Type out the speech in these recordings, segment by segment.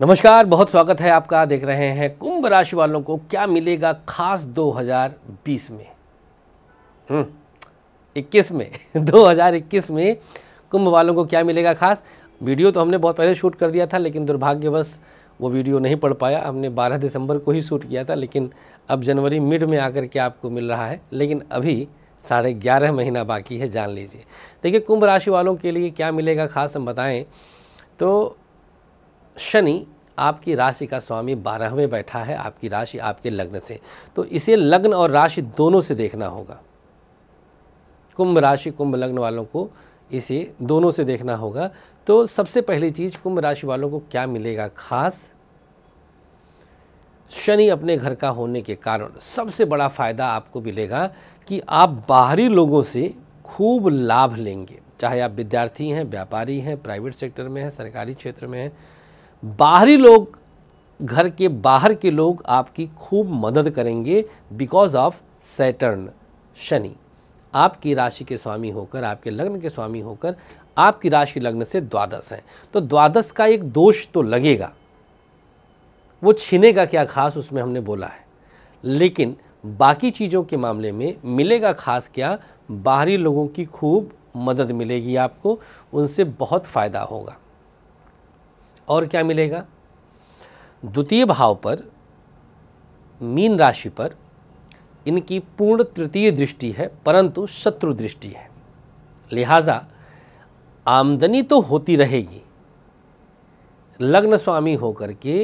नमस्कार बहुत स्वागत है आपका देख रहे हैं कुंभ राशि वालों को क्या मिलेगा खास 2020 में हम्म, इक्कीस में 2021 में कुंभ वालों को क्या मिलेगा खास वीडियो तो हमने बहुत पहले शूट कर दिया था लेकिन दुर्भाग्यवश वो वीडियो नहीं पढ़ पाया हमने 12 दिसंबर को ही शूट किया था लेकिन अब जनवरी मिड में आकर के आपको मिल रहा है लेकिन अभी साढ़े ग्यारह महीना बाकी है जान लीजिए देखिए कुंभ राशि वालों के लिए क्या मिलेगा खास हम बताएँ तो शनि आपकी राशि का स्वामी बारहवें बैठा है आपकी राशि आपके लग्न से तो इसे लग्न और राशि दोनों से देखना होगा कुंभ राशि कुंभ लग्न वालों को इसे दोनों से देखना होगा तो सबसे पहली चीज़ कुंभ राशि वालों को क्या मिलेगा खास शनि अपने घर का होने के कारण सबसे बड़ा फ़ायदा आपको मिलेगा कि आप बाहरी लोगों से खूब लाभ लेंगे चाहे आप विद्यार्थी हैं व्यापारी हैं प्राइवेट सेक्टर में हैं सरकारी क्षेत्र में हैं बाहरी लोग घर के बाहर के लोग आपकी खूब मदद करेंगे बिकॉज ऑफ सैटर्न शनि आपकी राशि के स्वामी होकर आपके लग्न के स्वामी होकर आपकी राशि लग्न से द्वादश हैं तो द्वादश का एक दोष तो लगेगा वो छीनेगा क्या खास उसमें हमने बोला है लेकिन बाकी चीज़ों के मामले में मिलेगा खास क्या बाहरी लोगों की खूब मदद मिलेगी आपको उनसे बहुत फ़ायदा होगा और क्या मिलेगा द्वितीय भाव पर मीन राशि पर इनकी पूर्ण तृतीय दृष्टि है परंतु शत्रु दृष्टि है लिहाजा आमदनी तो होती रहेगी लग्न स्वामी होकर के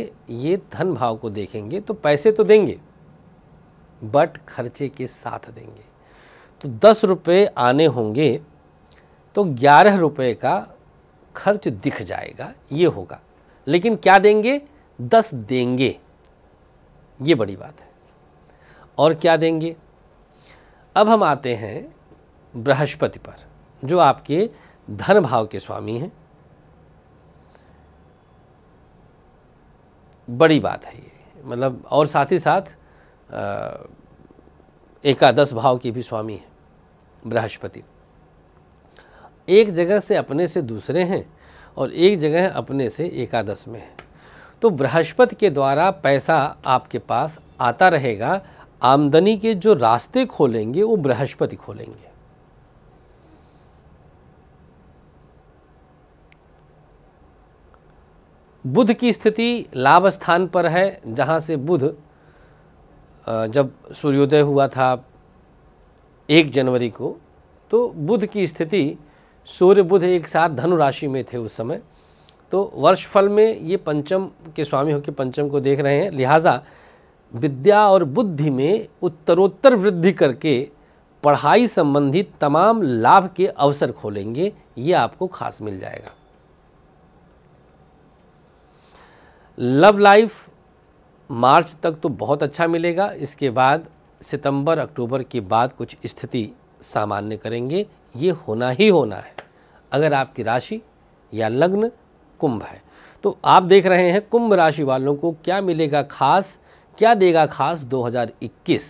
ये धन भाव को देखेंगे तो पैसे तो देंगे बट खर्चे के साथ देंगे तो दस रुपये आने होंगे तो ग्यारह रुपये का खर्च दिख जाएगा ये होगा लेकिन क्या देंगे दस देंगे ये बड़ी बात है और क्या देंगे अब हम आते हैं बृहस्पति पर जो आपके धन भाव के स्वामी हैं बड़ी बात है ये मतलब और साथ ही साथ एकादश भाव के भी स्वामी है बृहस्पति एक जगह से अपने से दूसरे हैं और एक जगह अपने से एकादश में है तो बृहस्पति के द्वारा पैसा आपके पास आता रहेगा आमदनी के जो रास्ते खोलेंगे वो बृहस्पति खोलेंगे बुध की स्थिति लाभ स्थान पर है जहाँ से बुध जब सूर्योदय हुआ था एक जनवरी को तो बुध की स्थिति सूर्य बुध एक साथ धनु राशि में थे उस समय तो वर्षफल में ये पंचम के स्वामी होकर पंचम को देख रहे हैं लिहाजा विद्या और बुद्धि में उत्तरोत्तर वृद्धि करके पढ़ाई संबंधी तमाम लाभ के अवसर खोलेंगे ये आपको खास मिल जाएगा लव लाइफ मार्च तक तो बहुत अच्छा मिलेगा इसके बाद सितंबर अक्टूबर के बाद कुछ स्थिति सामान्य करेंगे ये होना ही होना है अगर आपकी राशि या लग्न कुंभ है तो आप देख रहे हैं कुंभ राशि वालों को क्या मिलेगा खास क्या देगा खास 2021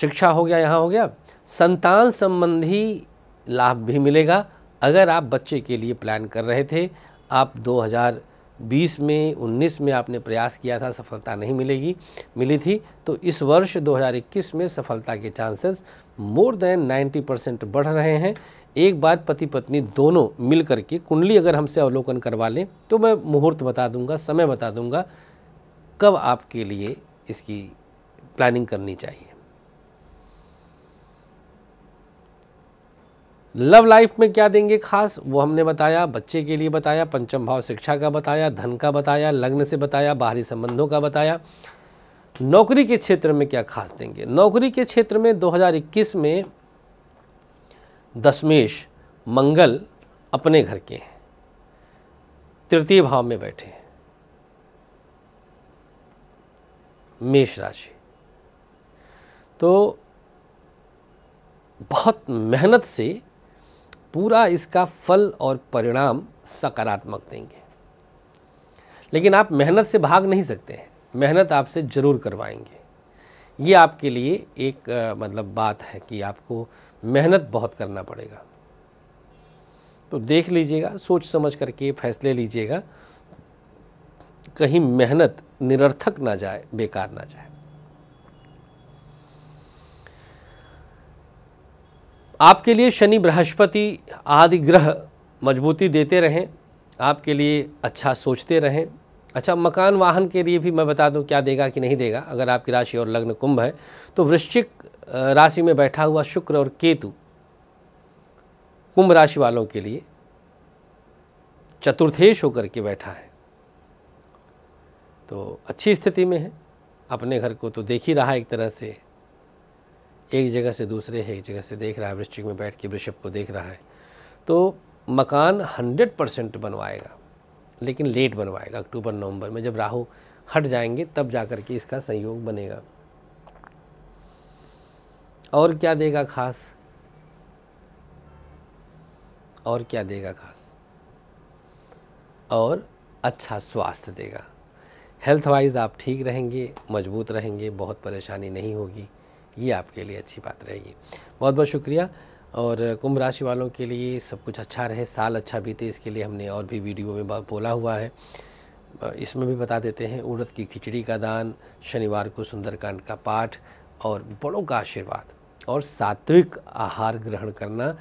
शिक्षा हो गया यहाँ हो गया संतान संबंधी लाभ भी मिलेगा अगर आप बच्चे के लिए प्लान कर रहे थे आप बीस में उन्नीस में आपने प्रयास किया था सफलता नहीं मिलेगी मिली थी तो इस वर्ष 2021 में सफलता के चांसेस मोर देन 90 परसेंट बढ़ रहे हैं एक बार पति पत्नी दोनों मिल करके कुंडली अगर हमसे अवलोकन करवा लें तो मैं मुहूर्त बता दूंगा समय बता दूंगा कब आपके लिए इसकी प्लानिंग करनी चाहिए लव लाइफ में क्या देंगे खास वो हमने बताया बच्चे के लिए बताया पंचम भाव शिक्षा का बताया धन का बताया लग्न से बताया बाहरी संबंधों का बताया नौकरी के क्षेत्र में क्या खास देंगे नौकरी के क्षेत्र में 2021 में दशमेश मंगल अपने घर के हैं तृतीय भाव में बैठे मेष राशि तो बहुत मेहनत से पूरा इसका फल और परिणाम सकारात्मक देंगे लेकिन आप मेहनत से भाग नहीं सकते हैं मेहनत आपसे ज़रूर करवाएंगे ये आपके लिए एक आ, मतलब बात है कि आपको मेहनत बहुत करना पड़ेगा तो देख लीजिएगा सोच समझ करके फैसले लीजिएगा कहीं मेहनत निरर्थक ना जाए बेकार ना जाए आपके लिए शनि बृहस्पति आदि ग्रह मजबूती देते रहें आपके लिए अच्छा सोचते रहें अच्छा मकान वाहन के लिए भी मैं बता दूं क्या देगा कि नहीं देगा अगर आपकी राशि और लग्न कुंभ है तो वृश्चिक राशि में बैठा हुआ शुक्र और केतु कुंभ राशि वालों के लिए चतुर्थेश होकर के बैठा है तो अच्छी स्थिति में है अपने घर को तो देख ही रहा है एक तरह से एक जगह से दूसरे एक जगह से देख रहा है वृश्चिक में बैठ के वृषभ को देख रहा है तो मकान हंड्रेड परसेंट बनवाएगा लेकिन लेट बनवाएगा अक्टूबर नवंबर में जब राहु हट जाएंगे तब जा कर के इसका संयोग बनेगा और क्या देगा खास और क्या देगा खास और अच्छा स्वास्थ्य देगा हेल्थ वाइज आप ठीक रहेंगे मजबूत रहेंगे बहुत परेशानी नहीं होगी ये आपके लिए अच्छी बात रहेगी बहुत बहुत शुक्रिया और कुंभ राशि वालों के लिए सब कुछ अच्छा रहे साल अच्छा बीते इसके लिए हमने और भी वीडियो में बोला हुआ है इसमें भी बता देते हैं उड़द की खिचड़ी का दान शनिवार को सुंदरकांड का पाठ और बड़ों का आशीर्वाद और सात्विक आहार ग्रहण करना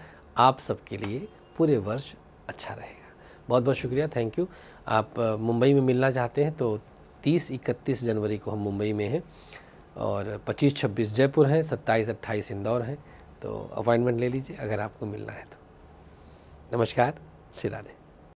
आप सबके लिए पूरे वर्ष अच्छा रहेगा बहुत बहुत शुक्रिया थैंक यू आप मुंबई में मिलना चाहते हैं तो 30 इकतीस जनवरी को हम मुंबई में हैं और 25-26 जयपुर है 27-28 इंदौर है तो अपॉइंटमेंट ले लीजिए अगर आपको मिलना है तो नमस्कार श्री राधे